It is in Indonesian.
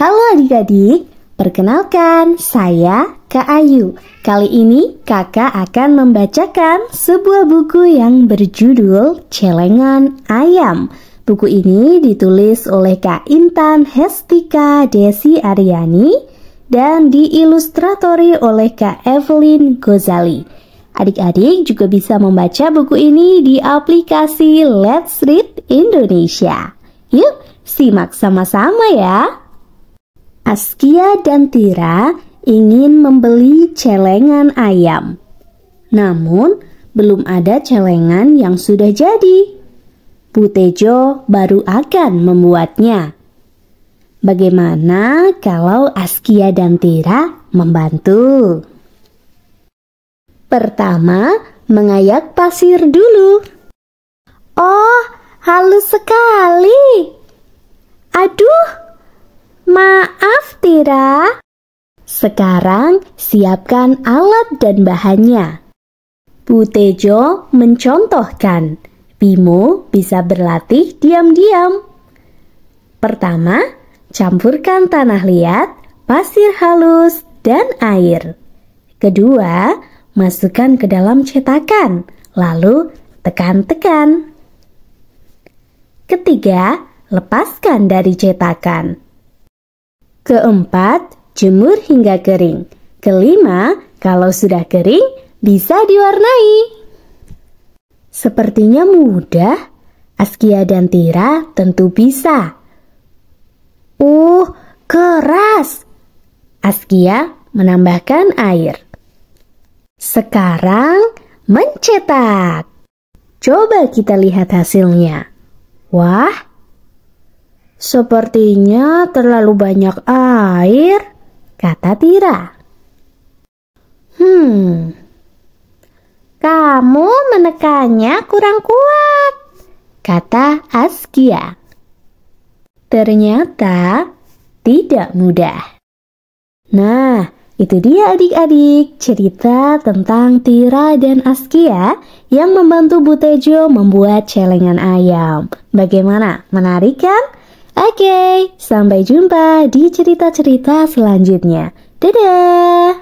Halo adik-adik, perkenalkan saya Kak Ayu. Kali ini kakak akan membacakan sebuah buku yang berjudul Celengan Ayam. Buku ini ditulis oleh Kak Intan Hestika Desi Aryani dan diilustratori oleh Kak Evelyn Gozali. Adik-adik juga bisa membaca buku ini di aplikasi Let's Read Indonesia. Yuk, simak sama-sama ya. Askia dan Tira ingin membeli celengan ayam. Namun, belum ada celengan yang sudah jadi. Putejo baru akan membuatnya. Bagaimana kalau Askia dan Tira membantu? Pertama, mengayak pasir dulu. Oh, halus sekali. Aduh, sekarang siapkan alat dan bahannya. Bu Tejo mencontohkan, Bimo bisa berlatih diam-diam. Pertama, campurkan tanah liat, pasir halus, dan air. Kedua, masukkan ke dalam cetakan, lalu tekan-tekan. Ketiga, lepaskan dari cetakan. Keempat, jemur hingga kering. Kelima, kalau sudah kering, bisa diwarnai. Sepertinya mudah. Askia dan Tira tentu bisa. Uh, keras. Askia menambahkan air. Sekarang mencetak. Coba kita lihat hasilnya. Wah, Sepertinya terlalu banyak air, kata Tira. Hmm, kamu menekannya kurang kuat, kata Askia. Ternyata tidak mudah. Nah, itu dia adik-adik cerita tentang Tira dan Askia yang membantu Butejo membuat celengan ayam. Bagaimana? Menarik kan? Oke, sampai jumpa di cerita-cerita selanjutnya. Dadah!